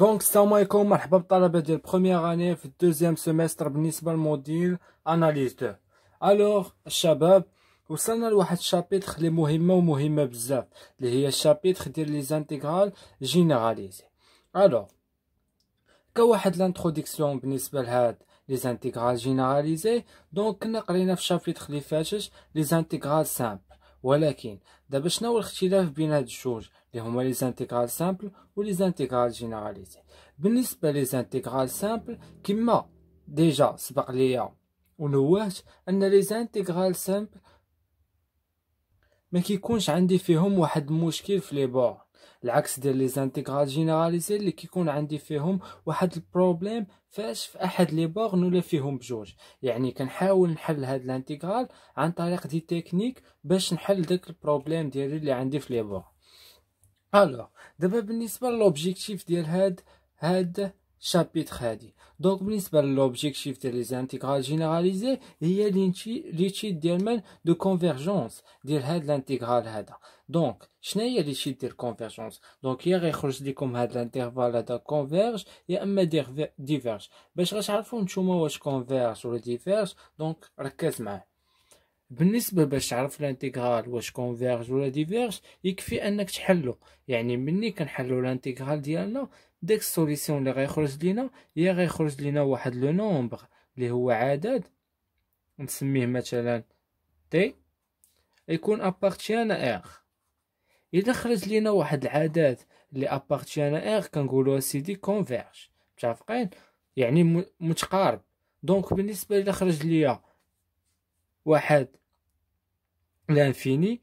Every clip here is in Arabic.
دونك السلام عليكم مرحبا بالطلبه ديال بخوميييغ اني في الدوزيام سيمستر بالنسبه للموديل اناليز دو الوغ الشباب وصلنا لواحد الشابيتخ لي مهمه ومهمه بزاف لي هي الشابيتخ ديال لي زانتيغال جينيراليزي الوغ كواحد لانتخوديكسيون بالنسبه لهاد لي زانتيغال جينيراليزي دونك كنا قرينا في الشابيتخ لي فاتش لي زانتيغال سامبل ولكن دابا شناهو الاختلاف بين هاد الجوج اللي هما لي زانتيغرال سامبل و لي زانتيغرال جينيراليزي بالنسبه لي زانتيغرال سامبل كما ديجا سبق ليا ونوهت ان لي زانتيغرال سامبل ما كيكونش عندي فيهم واحد المشكل في لي بور العكس ديال لي زانتيغرال جينيراليزي اللي كيكون عندي فيهم واحد البروبليم فاش في احد لي بور نولا فيهم بجوج يعني كنحاول نحل هاد الانتيغرال عن طريق دي تكنيك باش نحل داك البروبليم ديالي اللي عندي في لي بور الوغ دابا بالنسبه لوبجيكتيف ديال هاد هاد شابيتر هادي دونك بالنسبه للوبجيكتيف ديال لي زانتيغرال جينيراليزي هي ليتشيت ديال من دو كونفيرجونس ديال هاد الانتيغرال هذا دونك شنو هي ليتشيت ديال كونفيرجونس دونك يا غيخرج لكم هاد الانترفال هذا كونفيرج يا اما ديفيرج باش غتعرفوا نتوما واش كونفيرج ولا ديفيرج دونك ركز معاه بالنسبه باش تعرف الانتيغرال واش كونفيرج ولا ديفيرج يكفي انك تحلو يعني ملي كنحلو الانتيغرال ديالنا داك السوليسيون اللي غيخرج لينا يا غيخرج لينا واحد لو نومبر اللي هو عدد نسميه مثلا تي يكون ابارتيان ار الى خرج لينا واحد العدد اللي ابارتيان ار كنقولوا سيدي كونفيرج متفقين يعني متقارب دونك بالنسبه الى خرج ليا واحد لانفيني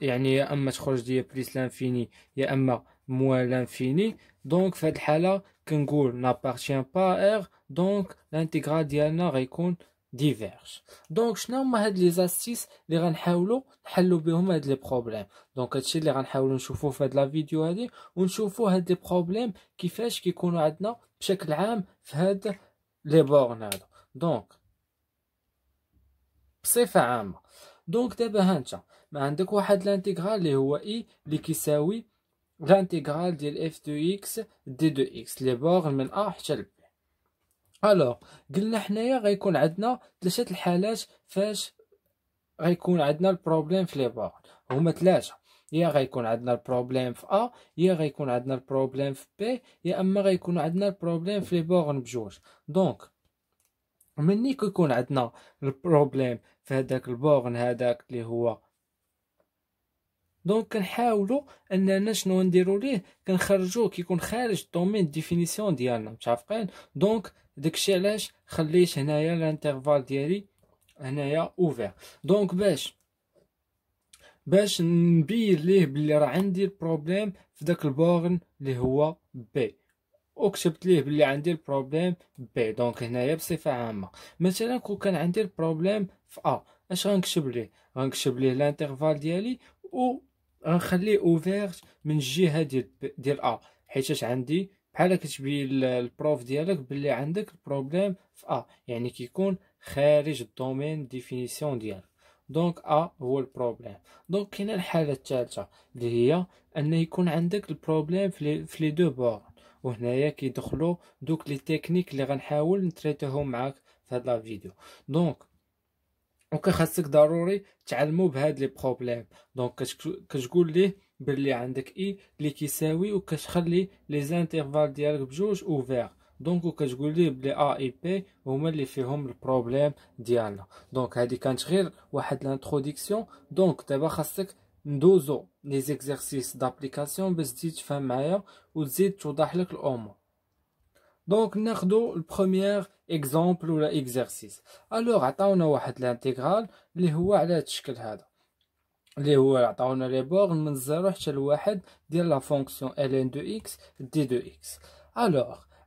يعني يا اما تخرج ليا بليس لانفيني يا اما موان لانفيني دونك في هاد الحاله كنقول نابارتيان با ار دونك لانتيغرال ديالنا غيكون ديفيرج دونك شنو هما هاد لي زاستيس لي غنحاولو نحلو بهم هاد لي بروبليم دونك هادشي اللي غنحاولو نشوفو في هاد لا فيديو هادي ونشوفوا هاد لي بروبليم كيفاش كيكونوا عندنا بشكل عام في هاد لي بورن هادو دونك بصفه عامه دونك دابا انت ما عندك واحد لانتيغرال اللي هو اي اللي كيساوي لانتيغرال ديال اف دو اكس دي دو اكس لي بورن من ا حتى ل بي الوغ قلنا حنايا غيكون عندنا ثلاثه الحالات فاش غيكون عندنا البروبليم في لي بورن هما ثلاثه يا غيكون عندنا البروبليم في ا يا غيكون عندنا البروبليم في بي يا اما غيكون عندنا البروبليم في لي بورن بجوج دونك ومني كيكون عندنا البروبليم في هذاك البورن هذاك اللي هو دونك كنحاولوا اننا شنو نديروا ليه كنخرجوه كيكون خارج الدومين ديفينيسيون ديالنا متفقين دونك داكشي علاش خليت هنايا الانترفال ديالي هنايا اوفر دونك باش باش نبين ليه بلي راه عندي البروبليم في داك البورن اللي هو بي وكتبت ليه بلي عندي البروبليم بي دونك هنايا بصفه عامه مثلا كون كان عندي البروبليم في ا اش غنكتب ليه غنكتب ليه لانترفال ديالي و غنخليه اوفيرت من الجهه ديال ديال ا حيتاش عندي بحال كتبين البروف ديالك بلي عندك البروبليم في ا يعني كيكون خارج الدومين ديفينيسيون ديالك دونك ا هو البروبليم دونك كاينه الحاله الثالثه اللي هي ان يكون عندك البروبليم في لي دو بور وهنايا كيدخلوا دوك لي تكنيك اللي غنحاول نتريتهم معاك في هاد لا فيديو دونك وكا خاصك ضروري تعلمو بهاد لي بروبليم دونك كتقول ليه بلي عندك اي اللي كيساوي وكتخلي لي زانترفال ديالك بجوج اوفير دونك كتقول ليه بلي ا اي بي هما اللي فيهم البروبليم ديالنا دونك هادي كانت غير واحد لانتروديكسيون دونك دابا خاصك Nous les exercices d'application pour dire que nous avons fait des Donc, nous le premier exemple ou l'exercice. Alors, nous avons fait l'intégrale, nous avons de l'intégrale. Alors nous nous avons la fonction ln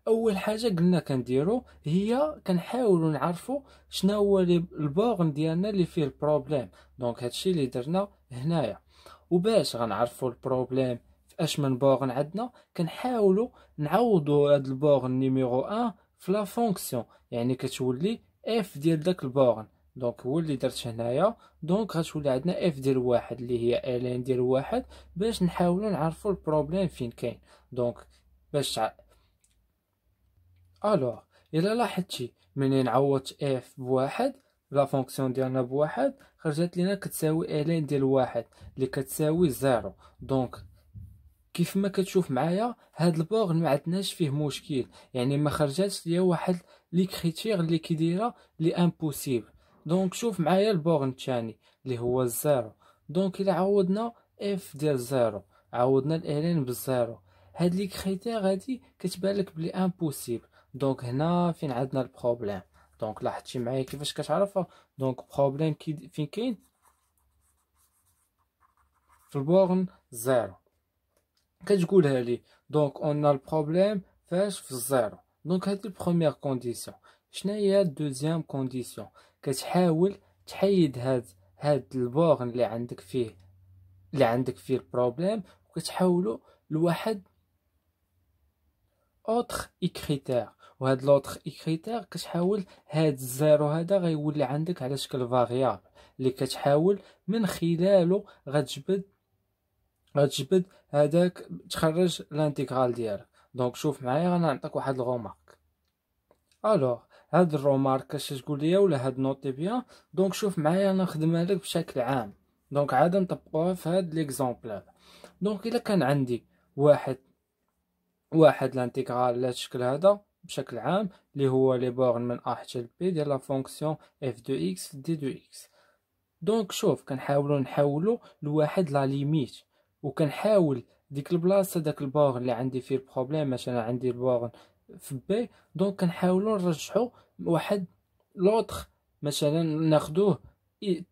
اول حاجه قلنا كنديرو هي كنحاولوا نعرفوا شنو هو البورن ديالنا اللي فيه البروبليم دونك هادشي اللي درنا هنايا وباش غنعرفوا البروبليم اش من بورن عندنا كنحاولوا نعوضوا هاد البورن نيميرو 1 في لا فونكسيون يعني كتولي اف ديال داك البورن دونك هو اللي درت هنايا دونك غتولي عندنا اف ديال واحد اللي هي ان ديال واحد باش نحاولوا نعرفوا البروبليم فين كاين دونك باش الوغ الى لاحظتي منين عوضت اف بواحد لا فونكسيون ديالنا بواحد خرجت لينا كتساوي الين ديال واحد اللي كتساوي زيرو دونك كيف ما كتشوف معايا هاد البوغ ما عندناش فيه مشكل يعني ما خرجاتش ليا واحد لي كريتير اللي كيديرها لي امبوسيبل دونك شوف معايا البوغ الثاني اللي هو الزيرو دونك الا عوضنا اف ديال زيرو عوضنا الالين بالزيرو هاد لي كريتير هادي كتبان لك بلي امبوسيبل دونك هنا فين عندنا البروبليم دونك لاحظتي معايا كيفاش كتعرفها دونك بروبليم كي فين كاين في البورن زيرو كتقولها لي دونك اون البروبليم فاش في الزيرو دونك هاد البروميير كونديسيون شنو هي الدوزيام كونديسيون كتحاول تحيد هاد هاد البورن اللي عندك فيه اللي عندك فيه البروبليم وكتحولو لواحد اوتر اي كريتير وهاد لوطخ كريتير كتحاول هاد الزيرو هذا غيولي عندك على شكل فاريابل اللي كتحاول من خلاله غتجبد غتجبد هذاك تخرج لانتيغرال ديالك دونك شوف معايا غنعطيك واحد الغومارك الوغ هاد الرومارك اش تقول ليا ولا هاد نوتي بيان دونك شوف معايا انا نخدمها لك بشكل عام دونك عاد نطبقوها في هاد ليكزومبل هذا دونك الا كان عندي واحد واحد لانتيغرال على الشكل هذا بشكل عام اللي هو لي بورن من ا حتى بي ديال لا فونكسيون اف دو اكس في دي دو اكس دونك شوف كنحاولوا نحولوا لواحد لا ليميت وكنحاول ديك البلاصه داك البورن اللي عندي فيه البروبليم مثلا عندي البورن في بي دونك كنحاولوا نرجعوا واحد لوتر مثلا ناخدوه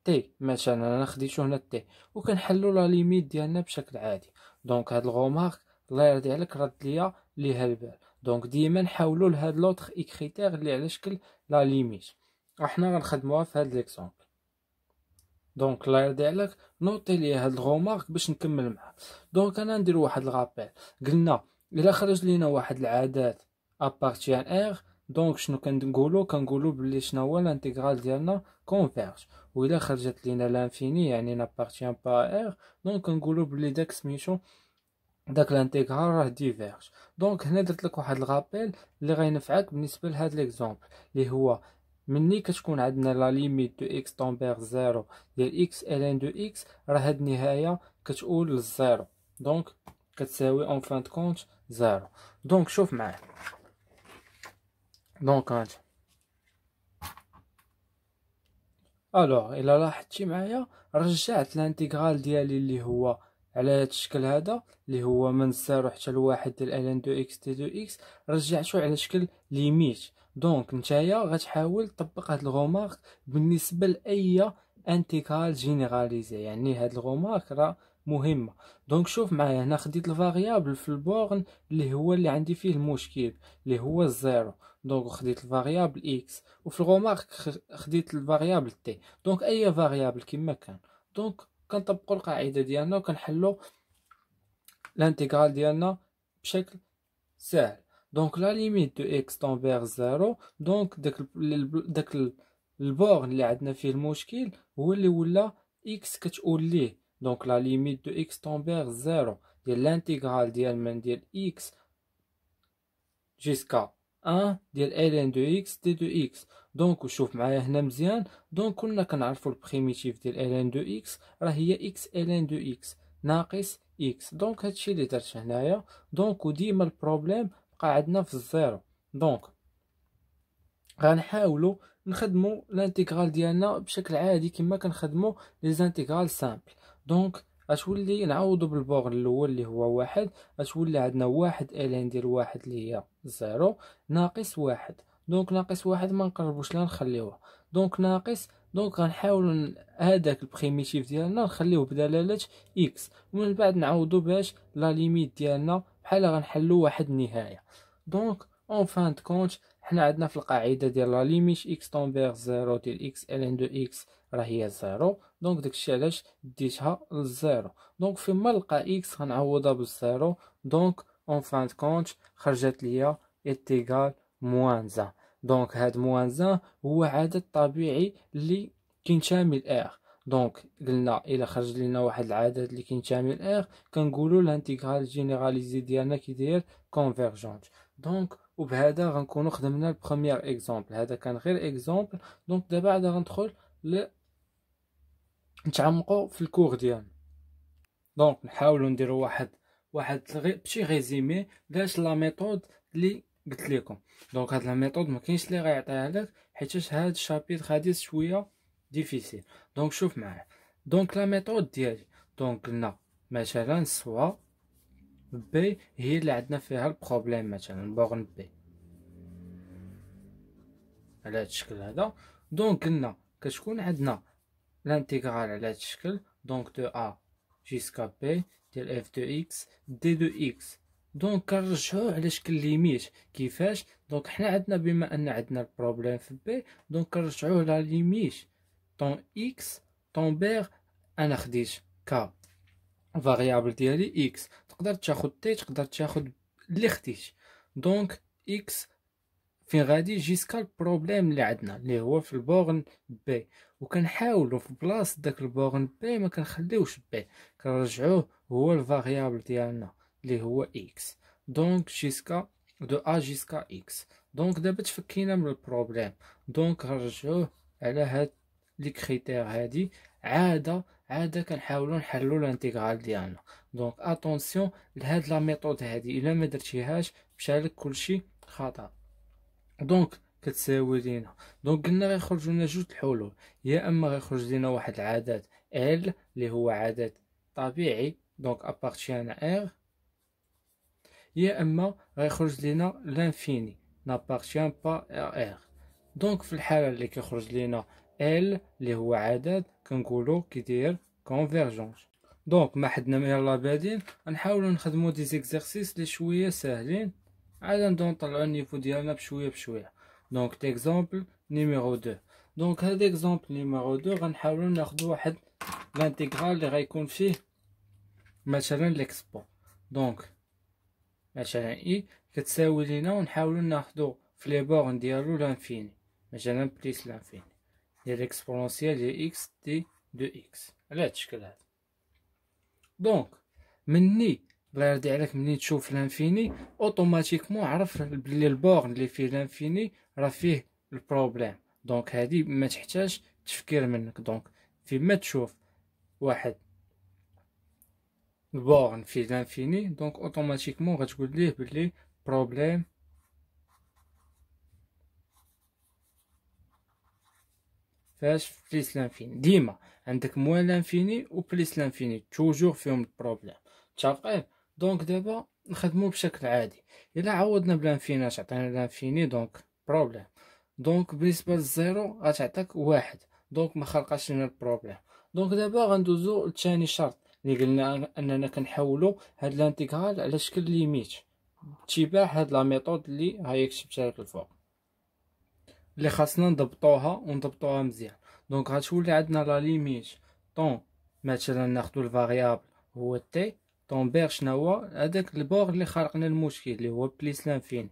تي مثلا انا خديتو هنا تي وكنحلوا لا ليميت ديالنا بشكل عادي دونك هاد الغومارك الله يرضي عليك رد ليا ليها البال دونك ديما نحاولوا لهاد لوتر اي كريتير اللي على شكل لا ليميت احنا غنخدموها في هاد ليكزامبل دونك الله يرضي عليك نوطي لي هاد الغومارك باش نكمل معها دونك انا ندير واحد الغابيل قلنا الا خرج لينا واحد العادات ابارتيان ار دونك شنو كنقولو كنقولو بلي شنو هو الانتغرال ديالنا كونفيرج و الا خرجت لينا لانفيني يعني نابارتيان با ار دونك كنقولو بلي داك سميتو داك الانتيغرال راه ديفيرج دونك هنا درت لك واحد الغابيل اللي غينفعك بالنسبه لهاد ليكزومبل اللي هو مني كتكون عندنا لا ليميت دو اكس طومبير زيرو ديال اكس ال ان دو اكس راه هاد النهايه كتقول للزيرو دونك كتساوي اون فان كونت زيرو دونك شوف معايا دونك هانت الوغ الا لاحظتي معايا رجعت الانتيغرال ديالي اللي هو على هذا الشكل هذا اللي هو من الزيرو حتى لواحد ديال ان دو اكس تي دو اكس رجعته على شكل ليميت دونك نتايا غتحاول تطبق هاد الغومارك بالنسبه لاي انتيكال جينيراليزي يعني هاد الغومارك راه مهمه دونك شوف معايا هنا خديت الفاريابل في البورن اللي هو اللي عندي فيه المشكل اللي هو الزيرو دونك خديت الفاريابل اكس وفي الغومارك خديت الفاريابل تي دونك اي فاريابل كما كان دونك كنطبقوا القاعده ديالنا وكنحلوا الانتيغرال ديالنا بشكل سهل دونك لا ليميت دو اكس تنفير زيرو دونك داك داك البورن اللي عندنا فيه المشكل هو اللي ولا اكس كتقول ليه دونك لا ليميت دو اكس تنفير زيرو ديال الانتيغرال ديال من ديال اكس جيسكا ان ديال الين دو اكس دي دو اكس دونك شوف معايا هنا مزيان دونك كنا كنعرفوا البريميتيف ديال الين دو اكس راه هي اكس الين دو اكس ناقص اكس دونك هادشي اللي درت هنايا دونك وديما البروبليم بقى عندنا في الزيرو دونك غنحاولوا نخدموا الانتغرال ديالنا بشكل عادي كما كنخدموا لي زانتيغرال سامبل دونك غتولي نعوضو بالبوغ الاول اللي هو واحد غتولي عندنا واحد الين ديال واحد اللي هي زيرو ناقص واحد دونك ناقص واحد ما نقربوش لا نخليوه دونك ناقص دونك غنحاولو هذاك البريميتيف ديالنا نخليوه بدلاله اكس ومن بعد نعوضو باش لا ليميت ديالنا بحال غنحلو واحد النهايه دونك اون فان كونت حنا عندنا في القاعده ديال لا ليميت اكس طومبير زيرو ديال اكس الين دو اكس راه هي زيرو دونك داكشي علاش ديتها للزيرو دونك فيما نلقى اكس غنعوضها بالزيرو دونك اون فان كونت خرجت ليا ايتيغال موان زان دونك هاد موان زان هو عدد طبيعي اللي كينشامل ار دونك قلنا الا خرج لنا واحد العدد اللي كينشامل ار كنقولوا الانتيغرال جينيراليزي ديالنا كيدير كونفيرجونت دونك وبهذا غنكونوا خدمنا البروميير اكزومبل هذا كان غير اكزومبل دونك دابا عاد غندخل نتعمقوا في الكور ديالنا دونك نحاولوا نديروا واحد واحد بشي ريزومي داش لا ميثود لي قلت لكم دونك هاد لا ميثود ما كاينش لي غيعطيها لك حيت هاد الشابيت غادي شويه ديفيسيل دونك شوف معايا دونك لا ميثود ديالي دونك قلنا مثلا سوا بي هي اللي عندنا فيها البروبليم مثلا بورن بي على هاد الشكل هذا دونك قلنا كتكون عندنا l'intégrale à la donc de A jusqu'à B ديال f de x d de x دونك نرجعو على شكل ليميت كيفاش دونك حنا عندنا بما ان عندنا البروبليم في بي دونك نرجعوه لا ليميت طون اكس طون بير انا خديت ك فاريابل ديالي اكس تقدر تاخد تي تقدر تاخد اللي خديت دونك اكس فين غادي جيسكا البروبليم اللي عندنا اللي هو في البورن بي وكنحاولوا في بلاصه داك البورن بي ما كنخليوش بي كنرجعوه هو الفاريابل ديالنا اللي هو اكس دونك جيسكا دو ا جيسكا اكس دونك دابا تفكينا من البروبليم دونك نرجعوه على هاد لي كريتير هادي عاده عاده كنحاولوا نحلوا الانتغرال ديالنا دونك اتونسيون لهاد لا ميثود هادي الا ما درتيهاش مشى لك كلشي خطا دونك كتساوي لينا دونك قلنا غيخرج لنا جوج الحلول يا اما غيخرج لينا واحد العدد ال اللي هو عدد طبيعي دونك ابارتيان ار يا اما غيخرج لينا لانفيني نابارتيان با ار دونك في الحاله اللي كيخرج لينا ال اللي هو عدد كنقولو كيدير كونفيرجونس دونك ما حدنا يلا بادين غنحاولو نخدمو دي زيكزارسيس اللي شويه ساهلين عاد نبداو نطلعو النيفو ديالنا بشويه بشويه دونك اكزومبل نيميرو دو دونك هاد اكزومبل نيميرو دو غنحاولو ناخدو واحد لانتيغرال لي غيكون فيه مثلا ليكسبو دونك مثلا اي كتساوي لينا ونحاولو ناخدو في لي بورن ديالو لانفيني مثلا بليس لانفيني ديال ليكسبونونسيال ديال اكس دي دو اكس على هاد الشكل هذا دونك مني الله يرضي عليك منين تشوف لانفيني اوتوماتيكمون عرف بلي البورن اللي فيه لانفيني راه فيه البروبليم دونك هادي ما تحتاج تفكير منك دونك فيما تشوف واحد البورن فيه لانفيني دونك اوتوماتيكمون غتقول ليه بلي بروبليم فاش بليس لانفيني ديما عندك موان لانفيني و بليس لانفيني توجور فيهم البروبليم تشاقيل دونك دابا نخدمو بشكل عادي الا عوضنا بلانفيناج عطينا لانفيني دونك بروبليم دونك بالنسبه للزيرو غتعطيك واحد دونك ما خلقاش لنا البروبليم دونك دابا غندوزو لثاني شرط اللي قلنا اننا كنحولو هاد لانتيغال على شكل ليميت اتباع هاد لا ميثود اللي هايك كتبتها لك الفوق اللي خاصنا نضبطوها ونضبطوها مزيان دونك غتولي عندنا لا ليميت طون مثلا ناخدو الفاريابل هو تي طومبير شناهو هذاك البوغ اللي خارقنا المشكل اللي هو بليسلام و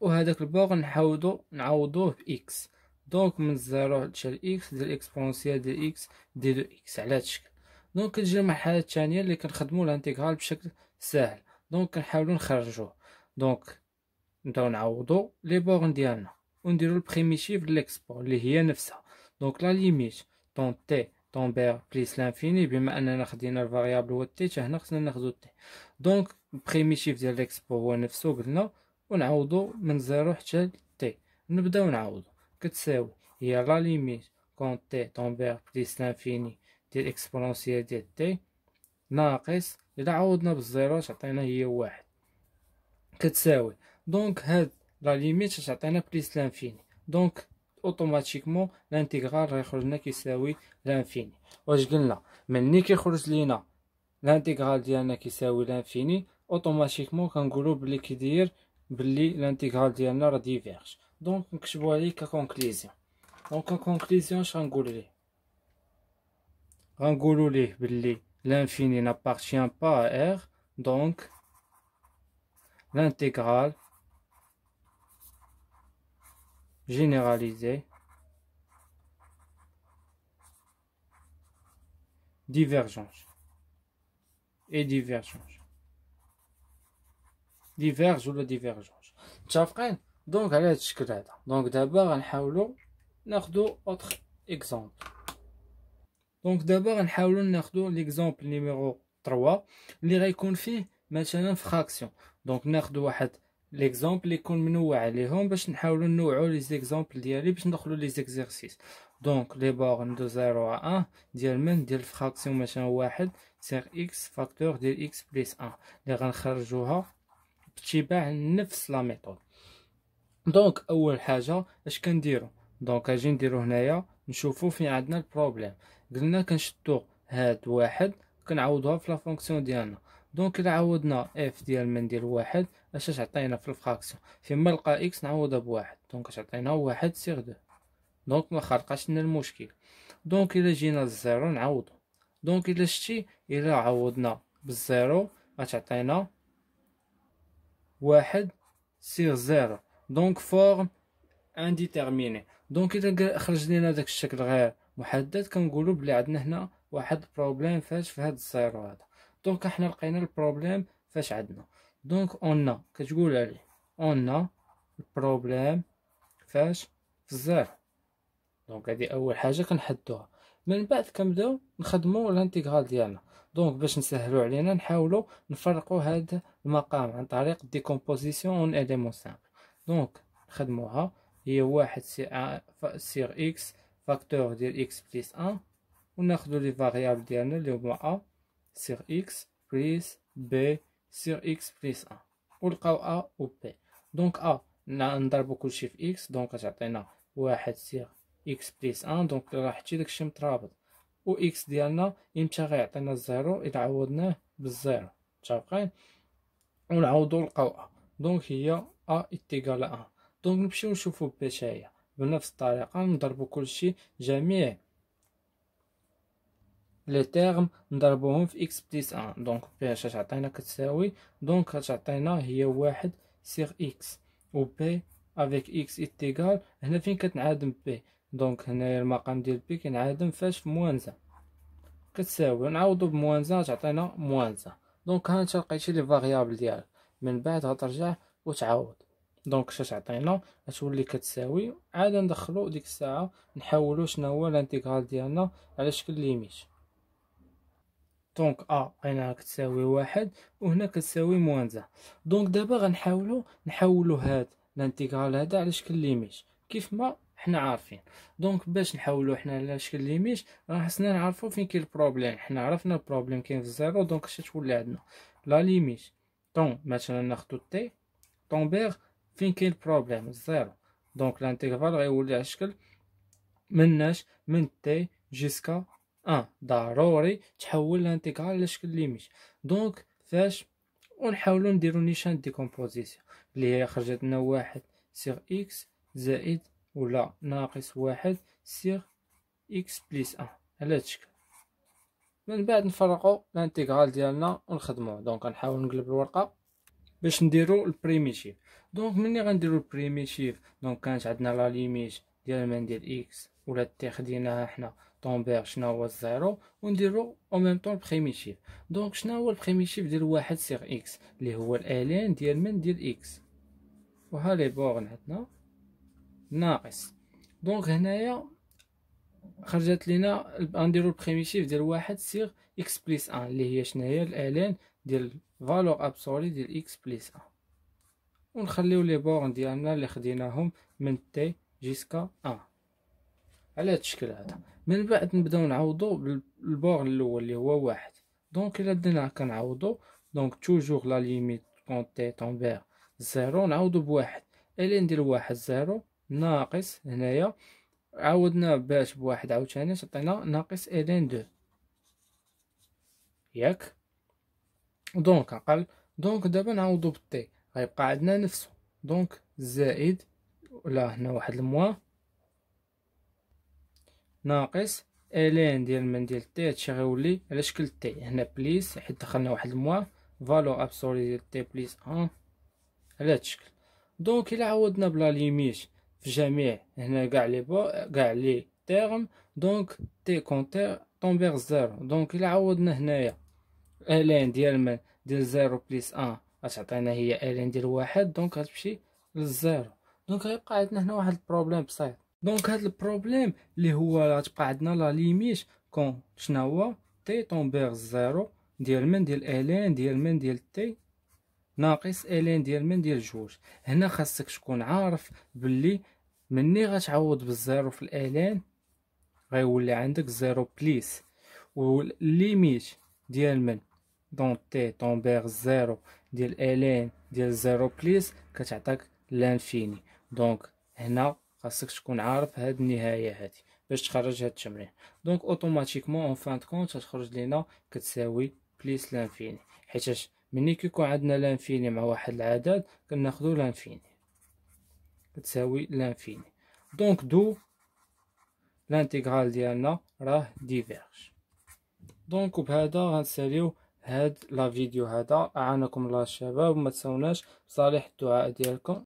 وهذاك البوغ نحاودو نعوضوه باكس دونك من الزيرو تشال اكس ديال اكسبونسيال ديال اكس دي دو اكس على هاد الشكل دونك كتجي المرحله الثانيه اللي كنخدمو الانتيغرال بشكل ساهل دونك كنحاولو نخرجوه دونك نبداو نعوضو لي بورن ديالنا ونديرو البريميتيف ليكسبور اللي هي نفسها دونك لا ليميت طون تي طومبير بليس لانفيني بما اننا خدينا الفاريابل هو تيتا هنا خصنا ناخدو تي دونك بريميتيف ديال ليكسبو هو نفسو قلنا ونعوضو من زيرو حتى تي نبداو نعوضو كتساوي هي لا ليميت كون تي طومبير بليس لانفيني ديال اكسبونونسيال ديال تي ناقص الى عوضنا بالزيرو تعطينا هي واحد كتساوي دونك هاد لا ليميت تعطينا بليس لانفيني دونك اوتوماتيكمون الانتغرال راه يخرج لنا كيساوي لانفيني واش قلنا ملي كيخرج لينا الانتغرال ديالنا كيساوي لانفيني اوتوماتيكمون كنقولوا بلي كيدير بلي الانتغرال ديالنا راه ديفيرج دونك نكتبو عليه ككونكليزيون دونك ككونكليزيون اش غنقول ليه غنقولوا ليه بلي لانفيني n'appartient با ار دونك donc généraliser divergence et divergence. Diverge ou la divergence. Tchafren, donc à l'aide Donc d'abord, on voir autre exemple. Donc d'abord, on voir l'exemple numéro 3 اللي va maintenant une fraction. Donc ناخذ voir ليكزامبل يكون منوع عليهم باش نحاولوا نوعوا لي زيكزامبل ديالي باش ندخلوا لي زيكزيرسيس دونك لي بور ندو 0 و 1 ديال من ديال الفراكسيون مثلا واحد سير اكس فاكتور ديال اكس بليس 1 اللي غنخرجوها باتباع نفس لا ميثود دونك اول حاجه اش كنديرو دونك اجي نديرو هنايا نشوفو فين عندنا البروبليم قلنا كنشدوا هاد واحد كنعوضوها في لا فونكسيون ديالنا دونك الا عوضنا اف ديال من ديال واحد اشاش عطينا في الفراكسيون فيما نلقى اكس نعوضها بواحد دونك اش عطينا واحد سيغ دو دونك ما خرقاش لنا المشكل دونك الا جينا الزيرو نعوضو دونك الا شتي الا عوضنا بالزيرو غتعطينا واحد سيغ زيرو دونك فورم انديتيرميني دونك الا خرج لينا داك الشكل غير محدد كنقولو بلي عندنا هنا واحد بروبليم فاش في هاد الزيرو هذا دونك احنا لقينا البروبليم فاش عندنا دونك اون كتقول عليه اون البروبليم كيفاش في الزير دونك هذه اول حاجه كنحدوها من بعد كنبداو نخدمو الانتغرال ديالنا دونك باش نسهلو علينا نحاولو نفرقو هاد المقام عن طريق ديكومبوزيسيون اون اليمون سامبل دونك نخدموها هي واحد سيغ اكس فاكتور ديال اكس بليس ان وناخدو لي فاريابل ديالنا اللي هما ا سيغ اكس بليس بي sur اكس بليس ا ولقاو ا و بي دونك ا نضربو كلشي في اكس دونك غتعطينا واحد سيغ اكس بليس ان دونك راه حتى داكشي مترابط و اكس ديالنا امتى غيعطينا الزيرو اذا عوضناه بالزيرو متفقين ونعوضو نلقاو ا دونك هي ا اتيكال ا دونك نمشيو نشوفو بي شاهي بنفس الطريقه نضربو كلشي جميع لي تيرم نضربوهم في اكس بليس ان دونك بي اش تعطينا كتساوي دونك تعطينا هي واحد سيغ اكس و بي افيك اكس اتيكال هنا فين كتنعدم بي دونك هنايا المقام ديال بي كينعدم فاش في موانزا كتساوي نعوضو بموانزا تعطينا موانزا دونك ها انت لقيتي لي فاريابل ديالك من بعد غترجع وتعوض دونك اش تعطينا غتولي كتساوي عاد ندخلو ديك الساعه نحولو شنو هو الانتيغرال ديالنا على شكل ليميت دونك ا هنا كتساوي واحد وهنا كتساوي موان زا دونك دابا غنحاولو نحولو هاد لانتيغرال هذا على شكل ليميت كيف ما حنا عارفين دونك باش نحولو حنا على شكل ليميت راه خصنا نعرفو فين كاين البروبليم حنا عرفنا البروبليم كاين في الزيرو دونك اش تولي عندنا لا ليميت طون مثلا ناخدو تي طومبيغ فين كاين البروبليم الزيرو دونك لانتيغرال غيولي على شكل مناش من تي جيسكا ان آه، ضروري تحول لانتيغرال لشكل ليميت دونك فاش ونحاولو نديرو نيشان ديكومبوزيسيون اللي هي خرجت لنا واحد سيغ اكس زائد ولا ناقص واحد سيغ اكس بليس ان على هاد الشكل من بعد نفرقو الانتيغرال ديالنا ونخدموه دونك نحاول نقلب الورقه باش نديرو البريميتيف دونك ملي غنديرو البريميتيف دونك كانت عندنا لا ليميت ديال من ديال اكس ولا تي خديناها حنا طومبير شنو هو الزيرو ونديرو او ميم طون بريميتيف دونك شنو هو البريميتيف ديال واحد سيغ اكس اللي هو الالين ديال من ديال اكس وها لي بورن عندنا ناقص دونك هنايا خرجت لينا غنديرو البريميتيف ديال واحد سيغ اكس بليس ان اللي هي شناهي الالين ديال فالور ابسولي ديال اكس بليس ان ونخليو لي بورن ديالنا اللي خديناهم من تي جيسكا ان على هاد الشكل هذا من بعد نبداو نعوضو بالبور الاول اللي هو واحد دونك الا درنا كنعوضو دونك توجور لا ليميت كونتي تنفير زيرو نعوضو بواحد الي ندير واحد زيرو ناقص هنايا عوضنا باش بواحد عاوتاني تعطينا ناقص الين دو ياك دونك اقل دونك دابا نعوضو بالتي غيبقى عندنا نفسه دونك زائد ولا هنا واحد الموان ناقص الين ديال من ديال تي هادشي غيولي على شكل تي هنا بليس حيت دخلنا واحد الموا فالو ابسولي ديال تي بليس ان على هاد الشكل دونك الا عوضنا بلا ليميت في جميع هنا كاع لي بو كاع لي تيرم دونك تي كونتير طومبيغ زيرو دونك الا عوضنا هنايا الين ديال من ديال زيرو بليس ان غتعطينا هي الين ديال واحد دونك غتمشي للزيرو دونك غيبقى عندنا هنا واحد البروبليم بسيط دونك هاد البروبليم اللي هو غتبقى عندنا لا ليميت كون شنو هو تي طومبيغ زيرو ديال من ديال الين ديال من ديال تي ناقص الين ديال من ديال جوج هنا خاصك تكون عارف بلي مني غتعوض بالزيرو في الالان غيولي عندك زيرو بليس والليميت ديال من دون تي طومبيغ زيرو ديال الين ديال زيرو بليس كتعطيك لانفيني دونك هنا خاصك تكون عارف هاد النهايه هادي باش تخرج هاد التمرين دونك اوتوماتيكمون اون فان كونت تخرج لينا كتساوي بليس لانفيني حيتاش ملي كيكون عندنا لانفيني مع واحد العدد كناخدو لانفيني كتساوي لانفيني دونك دو لانتيغرال ديالنا راه ديفيرج دونك بهذا غنساليو هاد لا فيديو هذا اعانكم الله الشباب وما تنساوناش بصالح الدعاء ديالكم